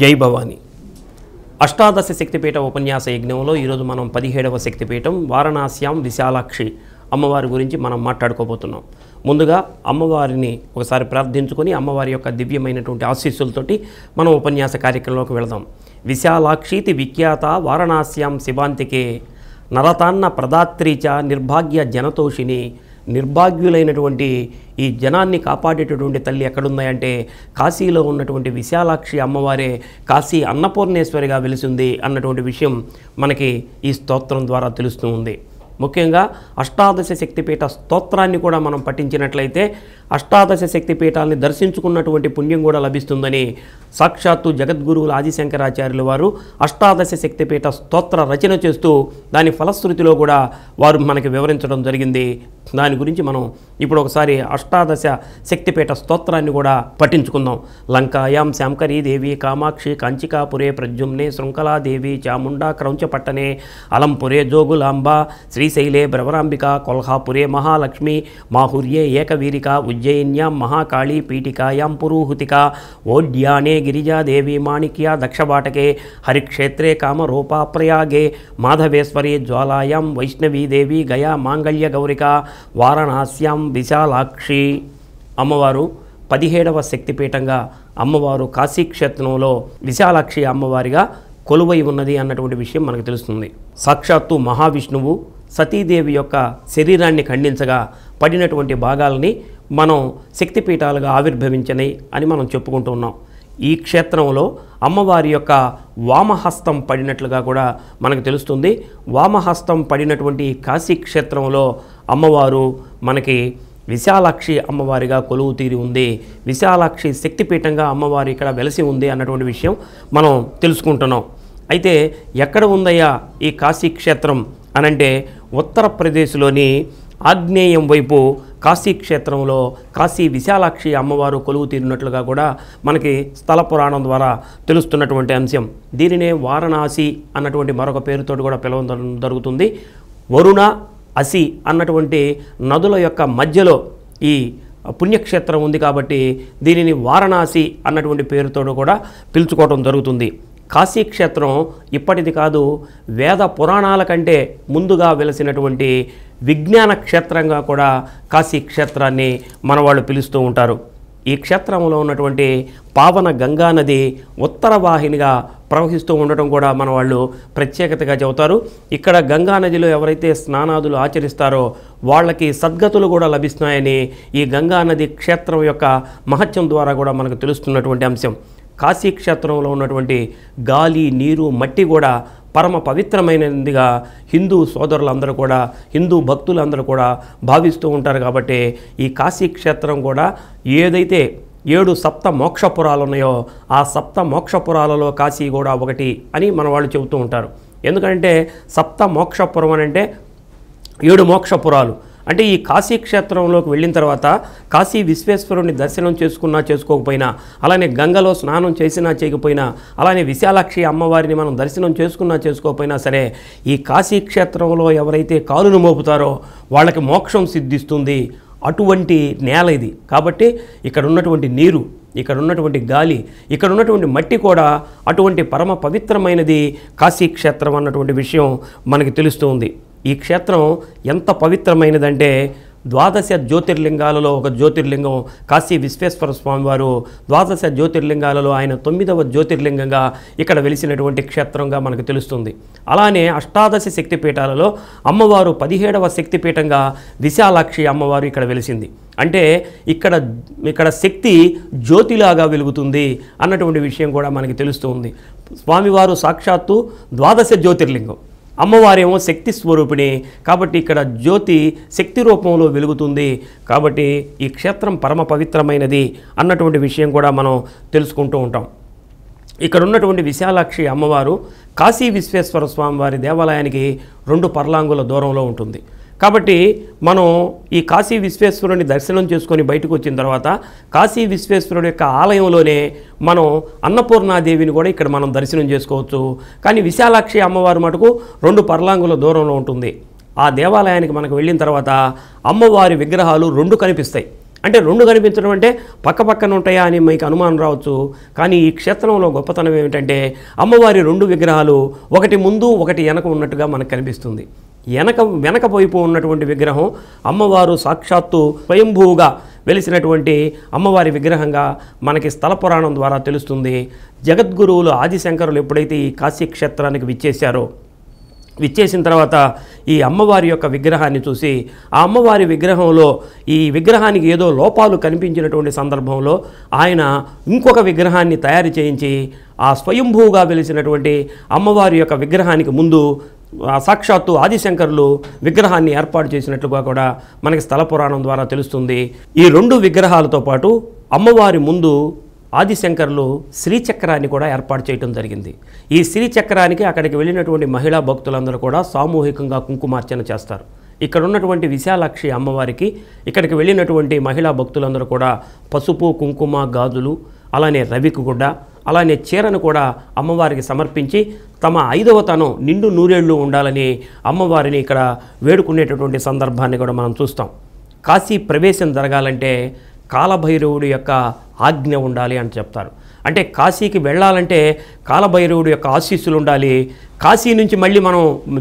జై భవాని అష్టాదశ శక్తిపీఠ ఉపన్యాస యజ్ఞంలో ఈరోజు మనం పదిహేడవ శక్తిపీఠం వారణాస్యాం విశాలాక్షి అమ్మవారి గురించి మనం మాట్లాడుకోబోతున్నాం ముందుగా అమ్మవారిని ఒకసారి ప్రార్థించుకొని అమ్మవారి యొక్క దివ్యమైనటువంటి ఆశీస్సులతోటి మనం ఉపన్యాస కార్యక్రమంలోకి వెళదాం విశాలాక్షీతి విఖ్యాత వారణాస్యాం శివాంతికే నరతాన్న ప్రదాత్రీచ నిర్భాగ్య జనతోషిని నిర్భాగ్యులైనటువంటి ఈ జనాన్ని కాపాడేటటువంటి తల్లి ఎక్కడున్నాయంటే కాశీలో ఉన్నటువంటి విశాలాక్షి అమ్మవారే కాశీ అన్నపూర్ణేశ్వరిగా వెలిసింది అన్నటువంటి విషయం మనకి ఈ స్తోత్రం ద్వారా తెలుస్తూ ఉంది ముఖ్యంగా అష్టాదశ శక్తిపీఠ స్తోత్రాన్ని కూడా మనం పఠించినట్లయితే అష్టాదశ శక్తిపీఠాలని దర్శించుకున్నటువంటి పుణ్యం కూడా లభిస్తుందని సాక్షాత్తు జగద్గురువులు ఆదిశంకరాచార్యులు వారు అష్టాదశ శక్తిపీఠ స్తోత్ర రచన చేస్తూ దాని ఫలశ్రుతిలో కూడా వారు మనకి వివరించడం జరిగింది దాని గురించి మనం ఇప్పుడు ఒకసారి అష్టాదశ శక్తిపీఠ స్తోత్రాన్ని కూడా పఠించుకుందాం లంకాయాం శాంకరీ దేవి కామాక్షి కాంచికాపురే ప్రజుమ్నే శృంఖలాదేవి చాముండా క్రౌంచపట్టనే అలంపురే జోగులాంబ శ్రీశైలే భ్రవరాంబిక కొల్హాపురే మహాలక్ష్మి మాహుర్యే ఏకవీరిక ఉజ్జయిన్యాం మహాకాళీ పీఠికాయాం పురూహుతిక ఓడ్యానే గిరిజాదేవి మాణిక్యా దక్షవాటకే హరిక్షేత్రే కామరూపా ప్రయాగే మాధవేశ్వరి జ్వాలాయాం వైష్ణవీదేవి గయా మాంగళ్య గౌరిక వారణాస్యాం విశాలాక్షి అమ్మవారు పదిహేడవ శక్తిపీఠంగా అమ్మవారు కాశీక్షేత్రంలో విశాలాక్షి అమ్మవారిగా కొలువై ఉన్నది అన్నటువంటి విషయం మనకు తెలుస్తుంది సాక్షాత్తు మహావిష్ణువు సతీదేవి యొక్క శరీరాన్ని ఖండించగా పడినటువంటి భాగాలని మనం శక్తిపీఠాలుగా ఆవిర్భవించని అని మనం చెప్పుకుంటూ ఉన్నాం ఈ క్షేత్రంలో అమ్మవారి యొక్క వామహస్తం పడినట్లుగా కూడా మనకు తెలుస్తుంది వామహస్తం పడినటువంటి కాశీ క్షేత్రంలో అమ్మవారు మనకి విశాలాక్షి అమ్మవారిగా కొలువు తీరి ఉంది విశాలాక్షి శక్తిపీఠంగా అమ్మవారి ఇక్కడ వెలసి ఉంది అన్నటువంటి విషయం మనం తెలుసుకుంటున్నాం అయితే ఎక్కడ ఉందయ్యా ఈ కాశీ క్షేత్రం అనంటే ఉత్తరప్రదేశ్లోని ఆగ్నేయం వైపు కాశీ క్షేత్రంలో కాశీ విశాలాక్షి అమ్మవారు కొలువు తీరినట్లుగా కూడా మనకి స్థల పురాణం ద్వారా తెలుస్తున్నటువంటి అంశం దీనినే వారణాసి అన్నటువంటి మరొక పేరుతో కూడా పిలవడం జరుగుతుంది వరుణ అసి అన్నటువంటి నదుల యొక్క మధ్యలో ఈ పుణ్యక్షేత్రం ఉంది కాబట్టి దీనిని వారణాసి అన్నటువంటి పేరుతో కూడా పిలుచుకోవడం జరుగుతుంది కాశీక్షేత్రం ఇప్పటిది కాదు వేద పురాణాల కంటే ముందుగా వెలసినటువంటి విజ్ఞాన క్షేత్రంగా కూడా కాశీ క్షేత్రాన్ని మన వాళ్ళు పిలుస్తూ ఉంటారు ఈ క్షేత్రంలో ఉన్నటువంటి పావన గంగా నది ఉత్తర వాహినిగా ప్రవహిస్తూ ఉండటం కూడా మన వాళ్ళు ప్రత్యేకతగా చెబుతారు ఇక్కడ గంగా నదిలో ఎవరైతే స్నానాదులు ఆచరిస్తారో వాళ్ళకి సద్గతులు కూడా లభిస్తున్నాయని ఈ గంగా నది క్షేత్రం యొక్క మహత్యం ద్వారా కూడా మనకు తెలుస్తున్నటువంటి అంశం కాశీ క్షేత్రంలో ఉన్నటువంటి గాలి నీరు మట్టి కూడా పరమ పవిత్రమైనదిగా హిందూ సోదరులందరూ కూడా హిందూ భక్తులందరూ కూడా భావిస్తూ ఉంటారు కాబట్టి ఈ కాశీ క్షేత్రం కూడా ఏదైతే ఏడు సప్త మోక్షపురాలు ఉన్నాయో ఆ సప్త మోక్షపురాలలో కాశీ కూడా ఒకటి అని మన వాళ్ళు చెబుతూ ఉంటారు ఎందుకంటే సప్త మోక్షపురం అని అంటే ఏడు మోక్షపురాలు అంటే ఈ కాశీ క్షేత్రంలోకి వెళ్ళిన తర్వాత కాశీ విశ్వేశ్వరుని దర్శనం చేసుకున్నా చేసుకోకపోయినా అలానే గంగలో స్నానం చేసినా చేయకపోయినా అలానే విశాలాక్షి అమ్మవారిని మనం దర్శనం చేసుకున్నా చేసుకోకపోయినా సరే ఈ కాశీ క్షేత్రంలో ఎవరైతే కాలును మోపుతారో వాళ్ళకి మోక్షం సిద్ధిస్తుంది అటువంటి నేల ఇది కాబట్టి ఇక్కడ ఉన్నటువంటి నీరు ఇక్కడ ఉన్నటువంటి గాలి ఇక్కడ ఉన్నటువంటి మట్టి కూడా అటువంటి పరమ పవిత్రమైనది కాశీ క్షేత్రం అన్నటువంటి విషయం మనకి తెలుస్తుంది ఈ క్షేత్రం ఎంత పవిత్రమైనదంటే ద్వాదశ జ్యోతిర్లింగాలలో ఒక జ్యోతిర్లింగం కాశీ విశ్వేశ్వర స్వామివారు ద్వాదశ జ్యోతిర్లింగాలలో ఆయన తొమ్మిదవ జ్యోతిర్లింగంగా ఇక్కడ వెలిసినటువంటి క్షేత్రంగా మనకు తెలుస్తుంది అలానే అష్టాదశ శక్తిపీఠాలలో అమ్మవారు పదిహేడవ శక్తిపీఠంగా విశాలాక్షి అమ్మవారు ఇక్కడ వెలిసింది అంటే ఇక్కడ ఇక్కడ శక్తి జ్యోతిలాగా వెలుగుతుంది అన్నటువంటి విషయం కూడా మనకి తెలుస్తుంది స్వామివారు సాక్షాత్తు ద్వాదశ జ్యోతిర్లింగం అమ్మవారేమో శక్తి స్వరూపిణి కాబట్టి ఇక్కడ జ్యోతి శక్తి రూపంలో వెలుగుతుంది కాబట్టి ఈ క్షేత్రం పరమ పవిత్రమైనది అన్నటువంటి విషయం కూడా మనం తెలుసుకుంటూ ఉంటాం ఇక్కడ ఉన్నటువంటి విశాలాక్షి అమ్మవారు కాశీ విశ్వేశ్వర స్వామివారి దేవాలయానికి రెండు పర్లాంగుల దూరంలో ఉంటుంది కాబట్టి మనం ఈ కాశీ విశ్వేశ్వరుని దర్శనం చేసుకొని బయటకు వచ్చిన తర్వాత కాశీ విశ్వేశ్వరుడు యొక్క ఆలయంలోనే మనం అన్నపూర్ణాదేవిని కూడా ఇక్కడ మనం దర్శనం చేసుకోవచ్చు కానీ విశాలాక్షి అమ్మవారు మటుకు రెండు పర్లాంగుల దూరంలో ఉంటుంది ఆ దేవాలయానికి మనకు వెళ్ళిన తర్వాత అమ్మవారి విగ్రహాలు రెండు కనిపిస్తాయి అంటే రెండు కనిపించడం అంటే పక్క పక్కన ఉంటాయా అని మీకు అనుమానం రావచ్చు కానీ ఈ క్షేత్రంలో గొప్పతనం ఏమిటంటే అమ్మవారి రెండు విగ్రహాలు ఒకటి ముందు ఒకటి వెనక ఉన్నట్టుగా మనకు కనిపిస్తుంది వెనక వెనకపోయిపో ఉన్నటువంటి విగ్రహం అమ్మవారు సాక్షాత్తు స్వయంభూగా వెలిసినటువంటి అమ్మవారి విగ్రహంగా మనకి స్థల పురాణం ద్వారా తెలుస్తుంది జగద్గురువులు ఆదిశంకరులు ఎప్పుడైతే ఈ కాశీక్షేత్రానికి విచ్చేశారో విచ్చేసిన తర్వాత ఈ అమ్మవారి యొక్క విగ్రహాన్ని చూసి ఆ అమ్మవారి విగ్రహంలో ఈ విగ్రహానికి ఏదో లోపాలు కనిపించినటువంటి సందర్భంలో ఆయన ఇంకొక విగ్రహాన్ని తయారు చేయించి ఆ స్వయంభూగా వెలిసినటువంటి అమ్మవారి యొక్క విగ్రహానికి ముందు సాక్షాత్తు ఆదిశంకరులు విగ్రహాన్ని ఏర్పాటు చేసినట్లుగా కూడా మనకి స్థల పురాణం ద్వారా తెలుస్తుంది ఈ రెండు విగ్రహాలతో పాటు అమ్మవారి ముందు ఆదిశంకర్లు శ్రీచక్రాన్ని కూడా ఏర్పాటు చేయడం జరిగింది ఈ శ్రీచక్రానికి అక్కడికి వెళ్ళినటువంటి మహిళా భక్తులందరూ కూడా సామూహికంగా కుంకుమార్చన చేస్తారు ఇక్కడ ఉన్నటువంటి విశాలాక్షి అమ్మవారికి ఇక్కడికి వెళ్ళినటువంటి మహిళా భక్తులందరూ కూడా పసుపు కుంకుమ గాజులు అలానే రవికి గుడ్డ అలానే చీరను కూడా అమ్మవారికి సమర్పించి తమ ఐదవ తనం నిండు నూరేళ్లు ఉండాలని అమ్మవారిని ఇక్కడ వేడుకునేటటువంటి సందర్భాన్ని కూడా మనం చూస్తాం కాశీ ప్రవేశం జరగాలంటే కాలభైరవుడి యొక్క ఆజ్ఞ ఉండాలి అని చెప్తారు అంటే కాశీకి వెళ్ళాలంటే కాలభైరవుడు యొక్క ఆశీస్సులు ఉండాలి కాశీ నుంచి మళ్ళీ మనం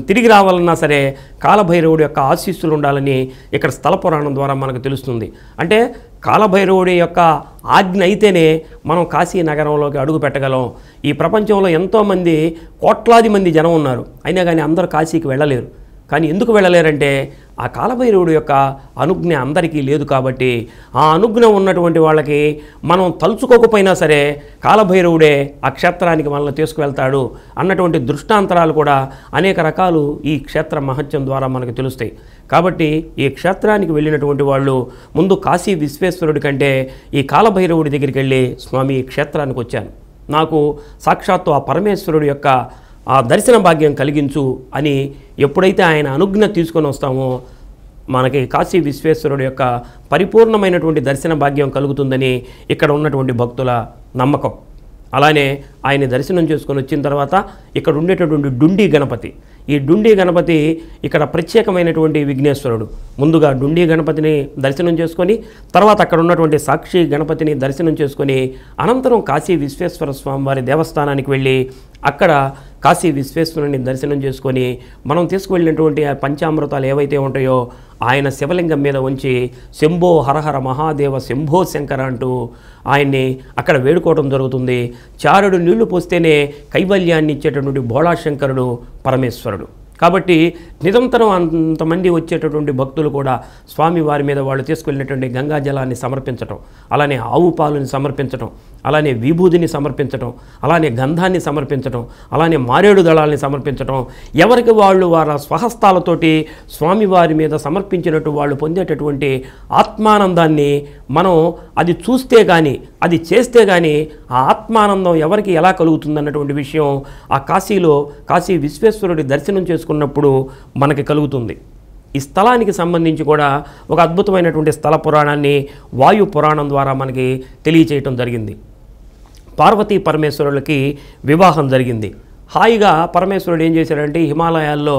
తిరిగి రావాలన్నా సరే కాలభైరవుడు యొక్క ఆశీస్సులు ఉండాలని ఇక్కడ స్థల పురాణం ద్వారా మనకు తెలుస్తుంది అంటే కాలభైరవుడి యొక్క ఆజ్ఞ అయితేనే మనం కాశీ నగరంలోకి అడుగు పెట్టగలం ఈ ప్రపంచంలో ఎంతోమంది కోట్లాది మంది జనం ఉన్నారు అయినా కానీ అందరూ కాశీకి వెళ్ళలేరు కానీ ఎందుకు వెళ్ళలేరంటే ఆ కాలభైరవుడు యొక్క అనుజ్ఞ అందరికీ లేదు కాబట్టి ఆ అనుజ్ఞ ఉన్నటువంటి వాళ్ళకి మనం తలుచుకోకపోయినా సరే కాలభైరవుడే ఆ క్షేత్రానికి మనల్ని తీసుకువెళ్తాడు అన్నటువంటి దృష్టాంతరాలు కూడా అనేక రకాలు ఈ క్షేత్ర మహత్యం ద్వారా మనకు తెలుస్తాయి కాబట్టి ఈ క్షేత్రానికి వెళ్ళినటువంటి వాళ్ళు ముందు కాశీ విశ్వేశ్వరుడి కంటే ఈ కాలభైరవుడి దగ్గరికి వెళ్ళి స్వామి క్షేత్రానికి వచ్చాను నాకు సాక్షాత్తు ఆ పరమేశ్వరుడు యొక్క ఆ దర్శన భాగ్యం కలిగించు అని ఎప్పుడైతే ఆయన అనుజ్ఞ తీసుకొని వస్తామో మనకి కాశీ విశ్వేశ్వరుడు యొక్క పరిపూర్ణమైనటువంటి దర్శన భాగ్యం కలుగుతుందని ఇక్కడ ఉన్నటువంటి భక్తుల నమ్మకం అలానే ఆయన దర్శనం చేసుకొని వచ్చిన తర్వాత ఇక్కడ ఉండేటటువంటి డుండి గణపతి ఈ డుండి గణపతి ఇక్కడ ప్రత్యేకమైనటువంటి విఘ్నేశ్వరుడు ముందుగా డుండి గణపతిని దర్శనం చేసుకొని తర్వాత అక్కడ ఉన్నటువంటి సాక్షి గణపతిని దర్శనం చేసుకొని అనంతరం కాశీ విశ్వేశ్వర స్వామివారి దేవస్థానానికి వెళ్ళి అక్కడ కాశీ విశ్వేశ్వరుని దర్శనం చేసుకొని మనం తీసుకువెళ్ళినటువంటి ఆ పంచామృతాలు ఏవైతే ఉంటాయో ఆయన శివలింగం మీద ఉంచి శంభో హరహర మహాదేవ శంభో శంకర అంటూ ఆయన్ని అక్కడ వేడుకోవడం జరుగుతుంది చారుడు నీళ్లు పోస్తేనే కైవల్యాన్ని ఇచ్చేటటువంటి భోళాశంకరుడు పరమేశ్వరుడు కాబట్టి నిరంతరం అంతమంది వచ్చేటటువంటి భక్తులు కూడా స్వామి వారి మీద వాళ్ళు తీసుకెళ్ళినటువంటి గంగా జలాన్ని సమర్పించటం అలానే ఆవు పాలుని సమర్పించటం అలానే విభూతిని సమర్పించటం అలానే గంధాన్ని సమర్పించటం అలానే మారేడు దళాలని సమర్పించటం ఎవరికి వాళ్ళు వారి స్వహస్తాలతోటి స్వామివారి మీద సమర్పించినట్టు వాళ్ళు పొందేటటువంటి ఆత్మానందాన్ని మనం అది చూస్తే కానీ అది చేస్తే కానీ ఆ ఆత్మానందం ఎవరికి ఎలా కలుగుతుందన్నటువంటి విషయం ఆ కాశీలో కాశీ విశ్వేశ్వరుడి దర్శనం చేసుకున్నప్పుడు మనకి కలుగుతుంది ఈ స్థలానికి సంబంధించి కూడా ఒక అద్భుతమైనటువంటి స్థల పురాణాన్ని వాయు పురాణం ద్వారా మనకి తెలియచేయటం జరిగింది పార్వతీ పరమేశ్వరులకి వివాహం జరిగింది హాయిగా పరమేశ్వరుడు ఏం చేశాడంటే హిమాలయాల్లో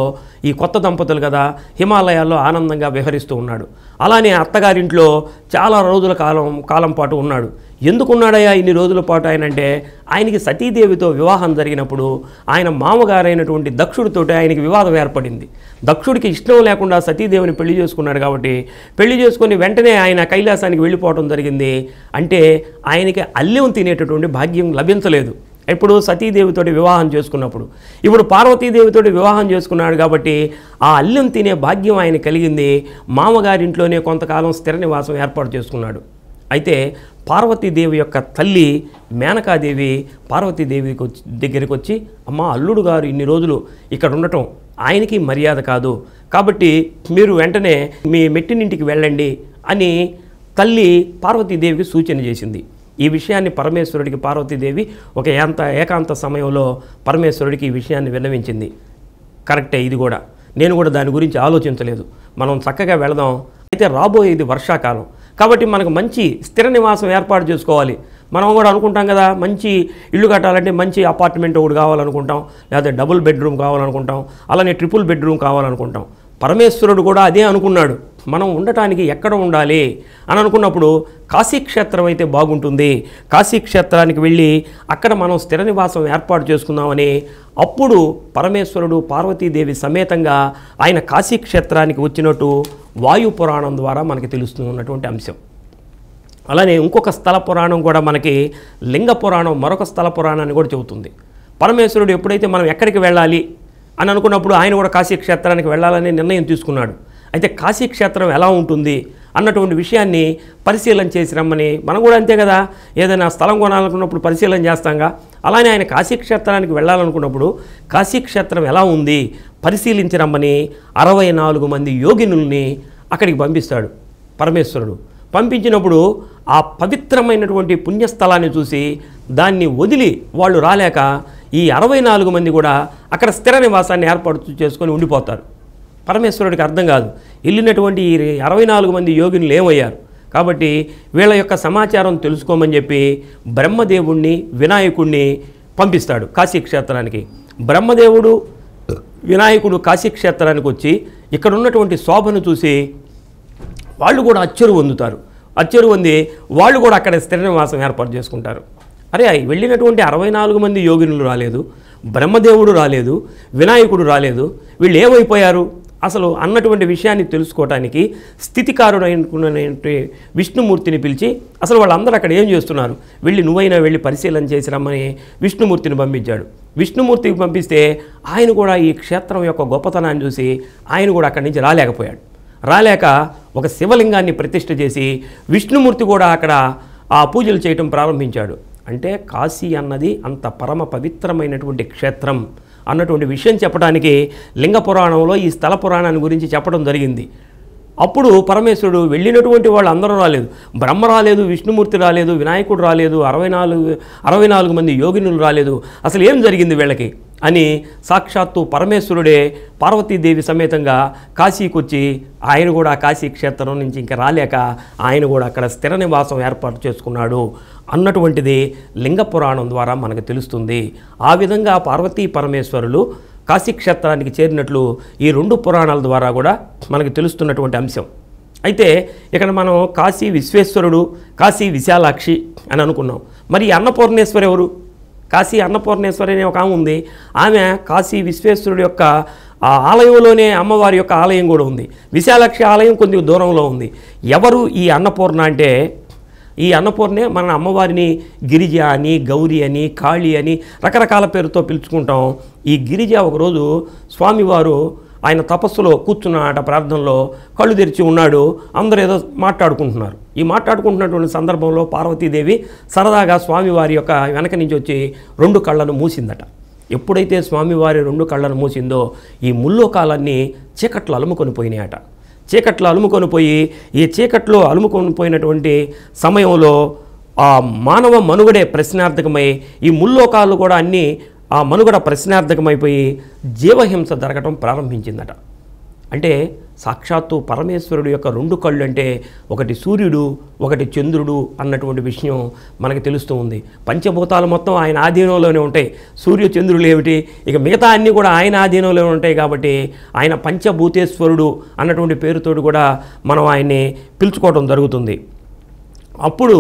ఈ కొత్త దంపతులు కదా హిమాలయాల్లో ఆనందంగా విహరిస్తూ ఉన్నాడు అలానే అత్తగారింట్లో చాలా రోజుల కాలం కాలం పాటు ఉన్నాడు ఎందుకున్నాడయ్యా ఇన్ని రోజుల పాటు ఆయన అంటే ఆయనకి సతీదేవితో వివాహం జరిగినప్పుడు ఆయన మామగారైనటువంటి దక్షుడితో ఆయనకి వివాదం ఏర్పడింది దక్షుడికి ఇష్టం లేకుండా సతీదేవిని పెళ్లి చేసుకున్నాడు కాబట్టి పెళ్లి చేసుకుని వెంటనే ఆయన కైలాసానికి వెళ్ళిపోవడం జరిగింది అంటే ఆయనకి అల్లెం తినేటటువంటి భాగ్యం లభించలేదు ఇప్పుడు సతీదేవితోటి వివాహం చేసుకున్నప్పుడు ఇప్పుడు పార్వతీదేవితోటి వివాహం చేసుకున్నాడు కాబట్టి ఆ అల్లం తినే భాగ్యం ఆయన కలిగింది మామగారింట్లోనే కొంతకాలం స్థిర నివాసం ఏర్పాటు చేసుకున్నాడు అయితే పార్వతీదేవి యొక్క తల్లి మేనకాదేవి పార్వతీదేవి దగ్గరికి వచ్చి అమ్మ అల్లుడు గారు ఇన్ని రోజులు ఇక్కడ ఉండటం ఆయనకి మర్యాద కాదు కాబట్టి మీరు వెంటనే మీ మెట్టినింటికి వెళ్ళండి అని తల్లి పార్వతీదేవికి సూచన చేసింది ఈ విషయాన్ని పరమేశ్వరుడికి పార్వతీదేవి ఒక ఏంత ఏకాంత సమయంలో పరమేశ్వరుడికి ఈ విషయాన్ని విన్నవించింది కరెక్టే ఇది కూడా నేను కూడా దాని గురించి ఆలోచించలేదు మనం చక్కగా వెళదాం అయితే రాబోయేది వర్షాకాలం కాబట్టి మనకు మంచి స్థిర నివాసం ఏర్పాటు చేసుకోవాలి మనం కూడా అనుకుంటాం కదా మంచి ఇల్లు కట్టాలంటే మంచి అపార్ట్మెంట్ ఒకటి కావాలనుకుంటాం లేదా డబుల్ బెడ్రూమ్ కావాలనుకుంటాం అలానే ట్రిపుల్ బెడ్రూమ్ కావాలనుకుంటాం పరమేశ్వరుడు కూడా అదే అనుకున్నాడు మనం ఉండటానికి ఎక్కడ ఉండాలి అని అనుకున్నప్పుడు కాశీక్షేత్రం అయితే బాగుంటుంది కాశీక్షేత్రానికి వెళ్ళి అక్కడ మనం స్థిర నివాసం ఏర్పాటు చేసుకుందామని అప్పుడు పరమేశ్వరుడు పార్వతీదేవి సమేతంగా ఆయన కాశీక్షేత్రానికి వచ్చినట్టు వాయు పురాణం ద్వారా మనకి తెలుస్తున్నటువంటి అంశం అలానే ఇంకొక స్థల పురాణం కూడా మనకి లింగ పురాణం మరొక స్థల పురాణాన్ని కూడా చెబుతుంది పరమేశ్వరుడు ఎప్పుడైతే మనం ఎక్కడికి వెళ్ళాలి అని అనుకున్నప్పుడు ఆయన కూడా కాశీ క్షేత్రానికి వెళ్ళాలనే నిర్ణయం తీసుకున్నాడు అయితే కాశీ క్షేత్రం ఎలా ఉంటుంది అన్నటువంటి విషయాన్ని పరిశీలన చేసి రమ్మని మనం కూడా అంతే కదా ఏదైనా స్థలం కొనాలనుకున్నప్పుడు పరిశీలన చేస్తాంగా అలానే ఆయన కాశీక్షేత్రానికి వెళ్ళాలనుకున్నప్పుడు కాశీక్షేత్రం ఎలా ఉంది పరిశీలించి రమ్మని అరవై నాలుగు మంది యోగినుల్ని అక్కడికి పంపిస్తాడు పరమేశ్వరుడు పంపించినప్పుడు ఆ పవిత్రమైనటువంటి పుణ్యస్థలాన్ని చూసి దాన్ని వదిలి వాళ్ళు రాలేక ఈ అరవై నాలుగు మంది కూడా అక్కడ స్థిర నివాసాన్ని ఏర్పాటు చేసుకొని ఉండిపోతారు పరమేశ్వరుడికి అర్థం కాదు వెళ్ళినటువంటి ఈ అరవై నాలుగు మంది యోగినులు ఏమయ్యారు కాబట్టి వీళ్ళ యొక్క సమాచారం తెలుసుకోమని చెప్పి బ్రహ్మదేవుణ్ణి వినాయకుణ్ణి పంపిస్తాడు కాశీక్షేత్రానికి బ్రహ్మదేవుడు వినాయకుడు కాశీక్షేత్రానికి వచ్చి ఇక్కడ ఉన్నటువంటి శోభను చూసి వాళ్ళు కూడా అచ్చరు పొందుతారు అచ్చరు పొంది వాళ్ళు కూడా అక్కడ స్థిర నివాసం ఏర్పాటు చేసుకుంటారు అరే వెళ్ళినటువంటి అరవై నాలుగు మంది యోగినులు రాలేదు బ్రహ్మదేవుడు రాలేదు వినాయకుడు రాలేదు వీళ్ళు ఏమైపోయారు అసలు అన్నటువంటి విషయాన్ని తెలుసుకోవటానికి స్థితికారుడైనటువంటి విష్ణుమూర్తిని పిలిచి అసలు వాళ్ళందరూ అక్కడ ఏం చేస్తున్నారు వెళ్ళి నువ్వైనా వెళ్ళి పరిశీలన చేసి రమ్మని విష్ణుమూర్తిని పంపించాడు విష్ణుమూర్తికి పంపిస్తే ఆయన కూడా ఈ క్షేత్రం యొక్క గొప్పతనాన్ని చూసి ఆయన కూడా అక్కడి నుంచి రాలేకపోయాడు రాలేక ఒక శివలింగాన్ని ప్రతిష్ఠ చేసి విష్ణుమూర్తి కూడా అక్కడ ఆ పూజలు చేయటం ప్రారంభించాడు అంటే కాశీ అన్నది అంత పరమ పవిత్రమైనటువంటి క్షేత్రం అన్నటువంటి విషయం చెప్పడానికి లింగ పురాణంలో ఈ స్థల పురాణాన్ని గురించి చెప్పడం జరిగింది అప్పుడు పరమేశ్వరుడు వెళ్ళినటువంటి వాళ్ళు అందరూ రాలేదు బ్రహ్మ రాలేదు విష్ణుమూర్తి రాలేదు వినాయకుడు రాలేదు అరవై నాలుగు అరవై నాలుగు మంది యోగినులు రాలేదు అసలు ఏం జరిగింది వీళ్ళకి అని సాక్షాత్తు పరమేశ్వరుడే పార్వతీదేవి సమేతంగా కాశీకొచ్చి ఆయన కూడా కాశీ క్షేత్రం నుంచి ఇంకా రాలేక ఆయన కూడా అక్కడ స్థిర నివాసం ఏర్పాటు చేసుకున్నాడు అన్నటువంటిది లింగ పురాణం ద్వారా మనకు తెలుస్తుంది ఆ విధంగా పార్వతీ పరమేశ్వరులు కాశీక్షేత్రానికి చేరినట్లు ఈ రెండు పురాణాల ద్వారా కూడా మనకు తెలుస్తున్నటువంటి అంశం అయితే ఇక్కడ మనం కాశీ విశ్వేశ్వరుడు కాశీ విశాలాక్షి అని అనుకున్నాం మరి అన్నపూర్ణేశ్వరు ఎవరు కాశీ అన్నపూర్ణేశ్వరి అనే ఒక ఆమె ఉంది ఆమె కాశీ విశ్వేశ్వరుడు యొక్క ఆ ఆలయంలోనే అమ్మవారి యొక్క ఆలయం కూడా ఉంది విశాలక్ష ఆలయం కొద్దిగా దూరంలో ఉంది ఎవరు ఈ అన్నపూర్ణ అంటే ఈ అన్నపూర్ణే మన అమ్మవారిని గిరిజ అని గౌరి అని కాళీ అని రకరకాల పేరుతో పిలుచుకుంటాం ఈ గిరిజ ఒకరోజు స్వామివారు ఆయన తపస్సులో కూర్చున్నాట ప్రార్థనలో కళ్ళు తెరిచి ఉన్నాడు అందరూ ఏదో మాట్లాడుకుంటున్నారు ఈ మాట్లాడుకుంటున్నటువంటి సందర్భంలో పార్వతీదేవి సరదాగా స్వామివారి యొక్క వెనక నుంచి వచ్చి రెండు కళ్ళను మూసిందట ఎప్పుడైతే స్వామివారి రెండు కళ్ళను మూసిందో ఈ ముల్లోకాలన్నీ చీకట్లు అలుముకొని పోయినాయట చీకట్లు అలుముకొని పోయి ఈ చీకట్లో అలుముకొని పోయినటువంటి సమయంలో ఆ మానవ మనుగడే ప్రశ్నార్థకమై ఈ ముల్లోకాలు కూడా అన్నీ ఆ మనుగడ ప్రశ్నార్థకమైపోయి జీవహింస జరగటం ప్రారంభించిందట అంటే సాక్షాత్తు పరమేశ్వరుడు యొక్క రెండు కళ్ళు అంటే ఒకటి సూర్యుడు ఒకటి చంద్రుడు అన్నటువంటి విషయం మనకు తెలుస్తూ ఉంది పంచభూతాలు మొత్తం ఆయన ఆధీనంలోనే ఉంటాయి సూర్య చంద్రులు ఏమిటి ఇక మిగతా అన్నీ కూడా ఆయన ఆధీనంలో ఉంటాయి కాబట్టి ఆయన పంచభూతేశ్వరుడు అన్నటువంటి పేరుతో కూడా మనం ఆయన్ని పిలుచుకోవడం జరుగుతుంది అప్పుడు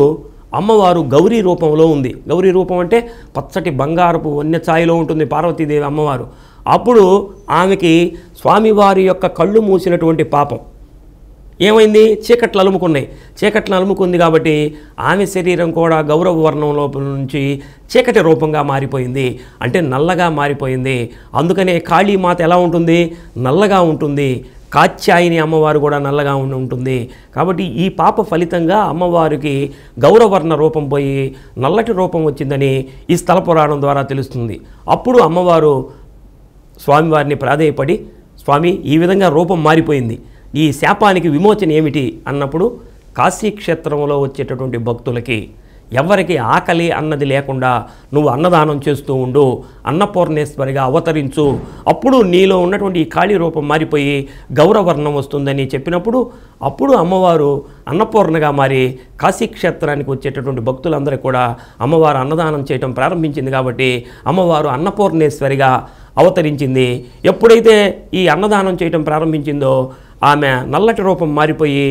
అమ్మవారు గౌరీ రూపంలో ఉంది గౌరీ రూపం అంటే పచ్చటి బంగారపు వన్య ఛాయలో ఉంటుంది పార్వతీదేవి అమ్మవారు అప్పుడు ఆమెకి స్వామివారి యొక్క కళ్ళు మూసినటువంటి పాపం ఏమైంది చీకట్లు అలుముకున్నాయి చీకట్లు అలుముకుంది కాబట్టి ఆమె శరీరం కూడా గౌరవ వర్ణం లోపల నుంచి చీకటి రూపంగా మారిపోయింది అంటే నల్లగా మారిపోయింది అందుకనే కాళీమాత ఎలా ఉంటుంది నల్లగా ఉంటుంది కాత్యాయని అమ్మవారు కూడా నల్లగా ఉంటుంది కాబట్టి ఈ పాప ఫలితంగా అమ్మవారికి గౌరవర్ణ రూపం పోయి నల్లటి రూపం వచ్చిందని ఈ స్థల పురాణం ద్వారా తెలుస్తుంది అప్పుడు అమ్మవారు స్వామివారిని ప్రాధేయపడి స్వామి ఈ విధంగా రూపం మారిపోయింది ఈ శాపానికి విమోచన ఏమిటి అన్నప్పుడు కాశీక్షేత్రంలో వచ్చేటటువంటి భక్తులకి ఎవరికి ఆకలి అన్నది లేకుండా నువ్వు అన్నదానం చేస్తూ ఉండు అన్నపూర్ణేశ్వరిగా అవతరించు అప్పుడు నీలో ఉన్నటువంటి ఈ ఖాళీ రూపం మారిపోయి గౌరవర్ణం వస్తుందని చెప్పినప్పుడు అప్పుడు అమ్మవారు అన్నపూర్ణగా మారి కాశీక్షేత్రానికి వచ్చేటటువంటి భక్తులందరూ కూడా అమ్మవారు అన్నదానం చేయటం ప్రారంభించింది కాబట్టి అమ్మవారు అన్నపూర్ణేశ్వరిగా అవతరించింది ఎప్పుడైతే ఈ అన్నదానం చేయటం ప్రారంభించిందో ఆమె నల్లటి రూపం మారిపోయి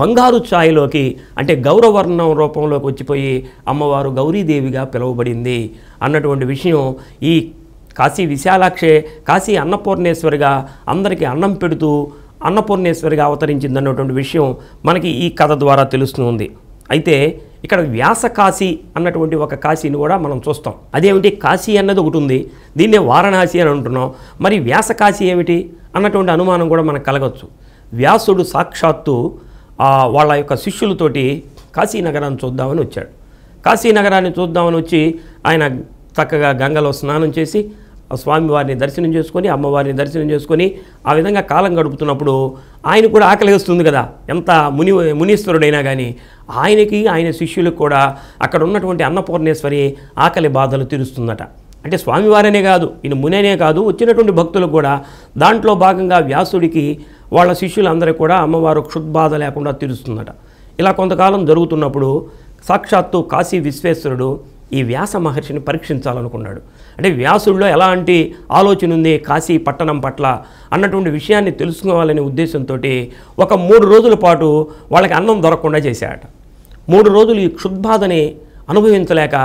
బంగారు ఛాయలోకి అంటే గౌరవర్ణం రూపంలోకి వచ్చిపోయి అమ్మవారు గౌరీదేవిగా పిలువబడింది అన్నటువంటి విషయం ఈ కాశీ విశాలాక్షే కాశీ అన్నపూర్ణేశ్వరిగా అందరికీ అన్నం పెడుతూ అన్నపూర్ణేశ్వరిగా అవతరించింది అన్నటువంటి విషయం మనకి ఈ కథ ద్వారా తెలుస్తుంది అయితే ఇక్కడ వ్యాస కాశీ అన్నటువంటి ఒక కాశీని కూడా మనం చూస్తాం అదేమిటి కాశీ అన్నది ఒకటి ఉంది దీన్నే వారణాసి అని అంటున్నాం మరి వ్యాస కాశీ ఏమిటి అన్నటువంటి అనుమానం కూడా మనకు కలగవచ్చు వ్యాసుడు సాక్షాత్తు వాళ్ళ యొక్క శిష్యులతోటి కాశీనగరాన్ని చూద్దామని వచ్చాడు కాశీనగరాన్ని చూద్దామని వచ్చి ఆయన చక్కగా గంగలో స్నానం చేసి స్వామివారిని దర్శనం చేసుకొని అమ్మవారిని దర్శనం చేసుకొని ఆ విధంగా కాలం గడుపుతున్నప్పుడు ఆయన కూడా ఆకలి వేస్తుంది కదా ఎంత ముని మునీశ్వరుడైనా కానీ ఆయనకి ఆయన శిష్యులకు కూడా అక్కడ ఉన్నటువంటి అన్నపూర్ణేశ్వరి ఆకలి బాధలు తీరుస్తుందట అంటే స్వామివారనే కాదు ఈయన మునేనే కాదు వచ్చినటువంటి భక్తులకు కూడా దాంట్లో భాగంగా వ్యాసుడికి వాళ్ళ శిష్యులందరూ కూడా అమ్మవారు క్షుద్బాధ లేకుండా తీరుస్తుందట ఇలా కొంతకాలం జరుగుతున్నప్పుడు సాక్షాత్తు కాశీ విశ్వేశ్వరుడు ఈ వ్యాస మహర్షిని పరీక్షించాలనుకున్నాడు అంటే వ్యాసుల్లో ఎలాంటి ఆలోచన ఉంది కాశీ పట్టణం పట్ల అన్నటువంటి విషయాన్ని తెలుసుకోవాలనే ఉద్దేశంతో ఒక మూడు రోజుల పాటు వాళ్ళకి అన్నం దొరకకుండా చేశాడట మూడు రోజులు ఈ క్షుద్బాధని అనుభవించలేక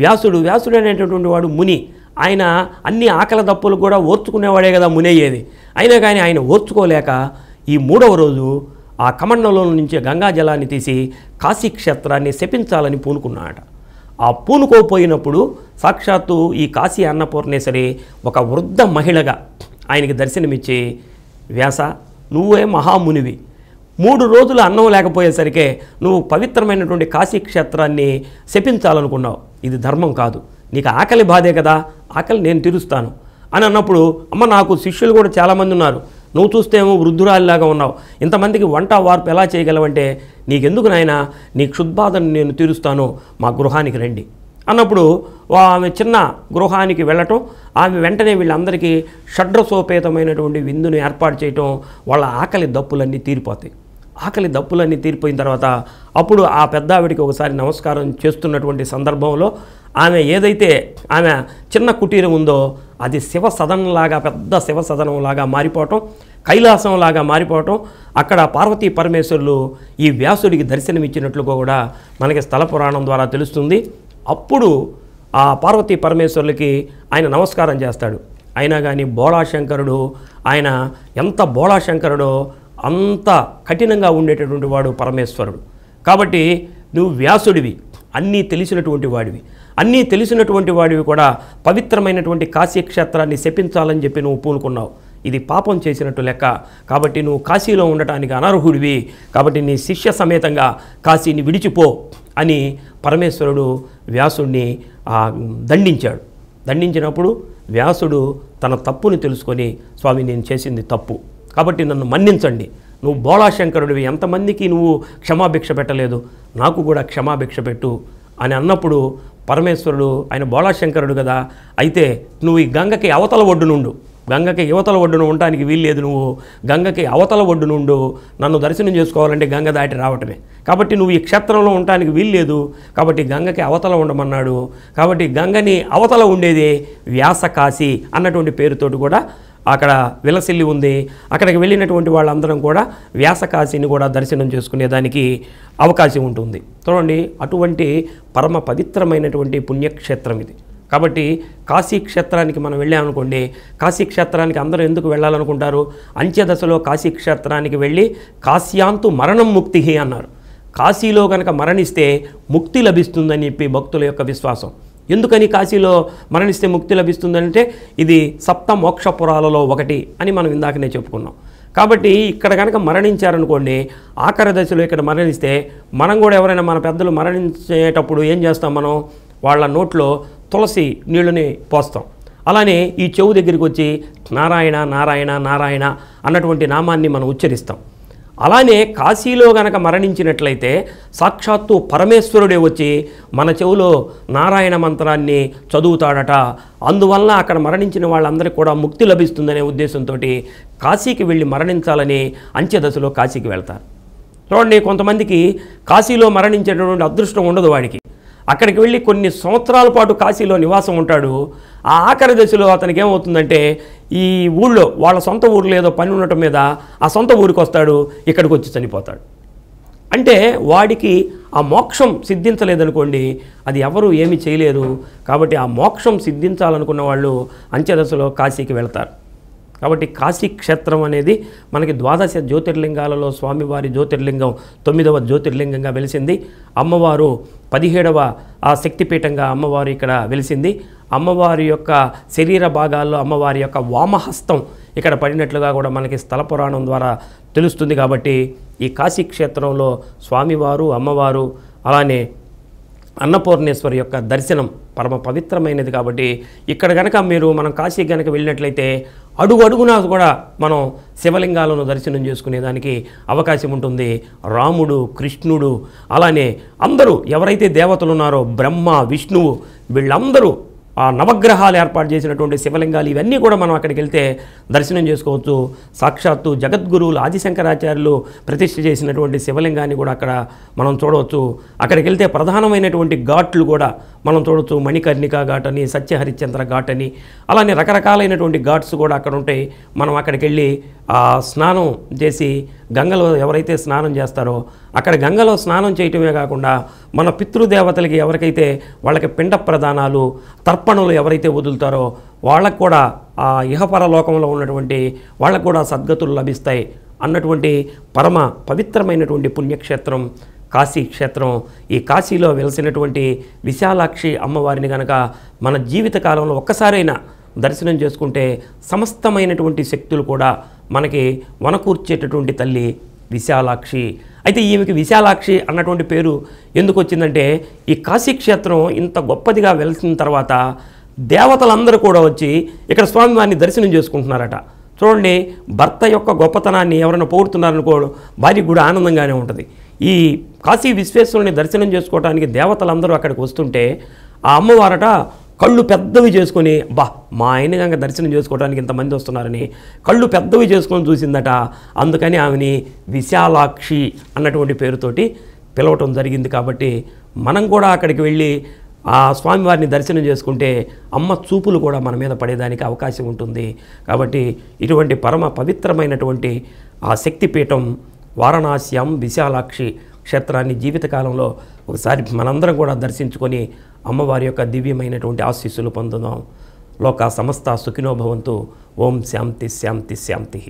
వ్యాసుడు వ్యాసుడు అనేటటువంటి వాడు ముని ఆయన అన్ని ఆకలి దప్పులు కూడా ఓర్చుకునేవాడే కదా మునయ్యేది అయినా కానీ ఆయన ఓర్చుకోలేక ఈ మూడవ రోజు ఆ కమండలో నుంచి గంగా జలాన్ని తీసి కాశీ క్షేత్రాన్ని శపించాలని పూనుకున్నాడట ఆ పూనుకోపోయినప్పుడు సాక్షాత్తు ఈ కాశీ అన్నపూర్ణేశ్వరి ఒక వృద్ధ మహిళగా ఆయనకి దర్శనమిచ్చి వ్యాస నువ్వే మహామునివి మూడు రోజులు అన్నం లేకపోయేసరికి నువ్వు పవిత్రమైనటువంటి కాశీ క్షేత్రాన్ని శపించాలనుకున్నావు ఇది ధర్మం కాదు నీకు ఆకలి బాధే కదా ఆకలి నేను తీరుస్తాను అని అన్నప్పుడు అమ్మ నాకు శిష్యులు కూడా చాలామంది ఉన్నారు నువ్వు చూస్తేమో వృద్ధురాలిలాగా ఉన్నావు ఇంతమందికి వంట వార్పు ఎలా చేయగలవంటే నీకెందుకు నాయన నీ క్షుద్బాధను నేను తీరుస్తాను మా గృహానికి రండి అన్నప్పుడు ఆమె చిన్న గృహానికి వెళ్ళటం ఆమె వెంటనే వీళ్ళందరికీ షడ్రసోపేతమైనటువంటి విందును ఏర్పాటు చేయటం వాళ్ళ ఆకలి దప్పులన్నీ తీరిపోతాయి ఆకలి దప్పులన్నీ తీరిపోయిన తర్వాత అప్పుడు ఆ పెద్దావిడికి ఒకసారి నమస్కారం చేస్తున్నటువంటి సందర్భంలో ఆమె ఏదైతే ఆమె చిన్న కుటీరం ఉందో అది శివ సదనంలాగా పెద్ద శివ సదనంలాగా మారిపోవటం కైలాసంలాగా మారిపోవటం అక్కడ పార్వతీ పరమేశ్వరులు ఈ వ్యాసుడికి ఇచ్చినట్లుగా కూడా మనకి స్థల పురాణం ద్వారా తెలుస్తుంది అప్పుడు ఆ పార్వతీ పరమేశ్వరులకి ఆయన నమస్కారం చేస్తాడు అయినా కానీ బోళాశంకరుడు ఆయన ఎంత బోళాశంకరుడో అంత కఠినంగా ఉండేటటువంటి వాడు పరమేశ్వరుడు కాబట్టి నువ్వు వ్యాసుడివి అన్నీ తెలిసినటువంటి వాడివి అన్నీ తెలిసినటువంటి వాడివి కూడా పవిత్రమైనటువంటి కాశీక్షేత్రాన్ని శపించాలని చెప్పి నువ్వు పూనుకున్నావు ఇది పాపం చేసినట్టు లెక్క కాబట్టి నువ్వు కాశీలో ఉండటానికి అనర్హుడివి కాబట్టి నీ శిష్య సమేతంగా కాశీని విడిచిపో అని పరమేశ్వరుడు వ్యాసుడిని దండించాడు దండించినప్పుడు వ్యాసుడు తన తప్పుని తెలుసుకొని స్వామి నేను చేసింది తప్పు కాబట్టి నన్ను మన్నించండి నువ్వు బోళాశంకరుడివి ఎంతమందికి నువ్వు క్షమాభిక్ష పెట్టలేదు నాకు కూడా క్షమాభిక్ష పెట్టు అని అన్నప్పుడు పరమేశ్వరుడు ఆయన బోళాశంకరుడు కదా అయితే నువ్వు ఈ గంగకి అవతల ఒడ్డు నుండు గంగకి యువతల ఒడ్డును ఉండటానికి వీల్లేదు నువ్వు గంగకి అవతల ఒడ్డు నుండు నన్ను దర్శనం చేసుకోవాలంటే గంగ దాటి రావటమే కాబట్టి నువ్వు ఈ క్షేత్రంలో ఉండటానికి వీల్లేదు కాబట్టి గంగకి అవతల ఉండమన్నాడు కాబట్టి గంగని అవతల ఉండేది వ్యాసకాశి అన్నటువంటి పేరుతోటి కూడా అక్కడ విలసిల్లి ఉంది అక్కడికి వెళ్ళినటువంటి వాళ్ళందరం కూడా వ్యాసకాశిని కూడా దర్శనం చేసుకునేదానికి అవకాశం ఉంటుంది చూడండి అటువంటి పరమ పవిత్రమైనటువంటి పుణ్యక్షేత్రం ఇది కాబట్టి కాశీక్షేత్రానికి మనం వెళ్ళామనుకోండి కాశీక్షేత్రానికి అందరూ ఎందుకు వెళ్ళాలనుకుంటారు అంత్యదశలో కాశీక్షేత్రానికి వెళ్ళి కాశ్యాంతు మరణం ముక్తి అన్నారు కాశీలో కనుక మరణిస్తే ముక్తి లభిస్తుందని చెప్పి భక్తుల యొక్క విశ్వాసం ఎందుకని కాశీలో మరణిస్తే ముక్తి లభిస్తుందంటే ఇది సప్త మోక్షపురాలలో ఒకటి అని మనం ఇందాకనే చెప్పుకున్నాం కాబట్టి ఇక్కడ కనుక మరణించారనుకోండి ఆఖరి దశలో ఇక్కడ మరణిస్తే మనం కూడా ఎవరైనా మన పెద్దలు మరణించేటప్పుడు ఏం చేస్తాం మనం వాళ్ళ నోట్లో తులసి నీళ్ళని పోస్తాం అలానే ఈ చెవు దగ్గరికి వచ్చి నారాయణ నారాయణ నారాయణ అన్నటువంటి నామాన్ని మనం ఉచ్చరిస్తాం అలానే కాశీలో గనక మరణించినట్లయితే సాక్షాత్తు పరమేశ్వరుడే వచ్చి మన చెవులో నారాయణ మంత్రాన్ని చదువుతాడట అందువల్ల అక్కడ మరణించిన వాళ్ళందరికీ కూడా ముక్తి లభిస్తుందనే ఉద్దేశంతో కాశీకి వెళ్ళి మరణించాలని అంత్యదశలో కాశీకి వెళ్తారు చూడండి కొంతమందికి కాశీలో మరణించేటటువంటి అదృష్టం ఉండదు వాడికి అక్కడికి వెళ్ళి కొన్ని సంవత్సరాల పాటు కాశీలో నివాసం ఉంటాడు ఆ ఆఖరి దశలో అతనికి ఏమవుతుందంటే ఈ ఊళ్ళో వాళ్ళ సొంత ఊర్లో ఏదో పని ఉండటం మీద ఆ సొంత ఊరికి వస్తాడు ఇక్కడికి వచ్చి చనిపోతాడు అంటే వాడికి ఆ మోక్షం సిద్ధించలేదనుకోండి అది ఎవరు ఏమీ చేయలేరు కాబట్టి ఆ మోక్షం సిద్ధించాలనుకున్న వాళ్ళు అంచె దశలో కాశీకి వెళ్తారు కాబట్టి కాశీ క్షేత్రం అనేది మనకి ద్వాదశ జ్యోతిర్లింగాలలో స్వామివారి జ్యోతిర్లింగం తొమ్మిదవ జ్యోతిర్లింగంగా వెలిసింది అమ్మవారు పదిహేడవ ఆ శక్తిపీఠంగా అమ్మవారు ఇక్కడ వెలిసింది అమ్మవారి యొక్క శరీర భాగాల్లో అమ్మవారి యొక్క వామహస్తం ఇక్కడ పడినట్లుగా కూడా మనకి స్థల పురాణం ద్వారా తెలుస్తుంది కాబట్టి ఈ కాశీ క్షేత్రంలో స్వామివారు అమ్మవారు అలానే అన్నపూర్ణేశ్వరి యొక్క దర్శనం పరమ పవిత్రమైనది కాబట్టి ఇక్కడ కనుక మీరు మనం కాశీ గనక వెళ్ళినట్లయితే అడుగు అడుగునా కూడా మనం శివలింగాలను దర్శనం చేసుకునేదానికి అవకాశం ఉంటుంది రాముడు కృష్ణుడు అలానే అందరూ ఎవరైతే దేవతలు ఉన్నారో బ్రహ్మ విష్ణువు వీళ్ళందరూ ఆ నవగ్రహాలు ఏర్పాటు చేసినటువంటి శివలింగాలు ఇవన్నీ కూడా మనం అక్కడికి వెళ్తే దర్శనం చేసుకోవచ్చు సాక్షాత్తు జగద్గురువులు ఆదిశంకరాచార్యులు ప్రతిష్ఠ చేసినటువంటి శివలింగాన్ని కూడా అక్కడ మనం చూడవచ్చు అక్కడికి వెళ్తే ప్రధానమైనటువంటి ఘాట్లు కూడా మనం చూడవచ్చు మణికర్ణిక ఘాట్ అని సత్యహరిశ్చంద్ర ఘాట్ అని అలానే రకరకాలైనటువంటి ఘాట్స్ కూడా అక్కడ ఉంటాయి మనం అక్కడికి వెళ్ళి ఆ స్నానం చేసి గంగలో ఎవరైతే స్నానం చేస్తారో అక్కడ గంగలో స్నానం చేయటమే కాకుండా మన పితృదేవతలకి ఎవరికైతే వాళ్ళకి పిండ ప్రదానాలు తర్పణలు ఎవరైతే వదులుతారో వాళ్ళకు కూడా ఆ ఇహపరలోకంలో ఉన్నటువంటి వాళ్ళకు కూడా సద్గతులు లభిస్తాయి అన్నటువంటి పరమ పవిత్రమైనటువంటి పుణ్యక్షేత్రం కాశీ క్షేత్రం ఈ కాశీలో వెలిసినటువంటి విశాలాక్షి అమ్మవారిని కనుక మన జీవితకాలంలో ఒక్కసారైనా దర్శనం చేసుకుంటే సమస్తమైనటువంటి శక్తులు కూడా మనకి వనకూర్చేటటువంటి తల్లి విశాలాక్షి అయితే ఈమెకి విశాలాక్షి అన్నటువంటి పేరు ఎందుకు వచ్చిందంటే ఈ కాశీక్షేత్రం ఇంత గొప్పదిగా వెలిసిన తర్వాత దేవతలందరూ కూడా వచ్చి ఇక్కడ స్వామివారిని దర్శనం చేసుకుంటున్నారట చూడండి భర్త యొక్క గొప్పతనాన్ని ఎవరైనా కూడా భార్యకు కూడా ఆనందంగానే ఉంటుంది ఈ కాశీ విశ్వేశ్వరుని దర్శనం చేసుకోవడానికి దేవతలందరూ అక్కడికి వస్తుంటే ఆ అమ్మవారట కళ్ళు పెద్దవి చేసుకొని బా మా ఆయన కనుక దర్శనం చేసుకోవడానికి ఇంతమంది వస్తున్నారని కళ్ళు పెద్దవి చేసుకొని చూసిందట అందుకని ఆమెని విశాలాక్షి అన్నటువంటి పేరుతోటి పిలవటం జరిగింది కాబట్టి మనం కూడా అక్కడికి వెళ్ళి ఆ స్వామివారిని దర్శనం చేసుకుంటే అమ్మ చూపులు కూడా మన మీద పడేదానికి అవకాశం ఉంటుంది కాబట్టి ఇటువంటి పరమ పవిత్రమైనటువంటి ఆ శక్తిపీఠం వారణాస్యం విశాలాక్షి క్షేత్రాన్ని జీవితకాలంలో ఒకసారి మనందరం కూడా దర్శించుకొని అమ్మవారి యొక్క దివ్యమైనటువంటి ఆశీస్సులు పొందుదాం లోక సమస్త సుఖినోభవంతో ఓం శాంతి శాంతి శాంతి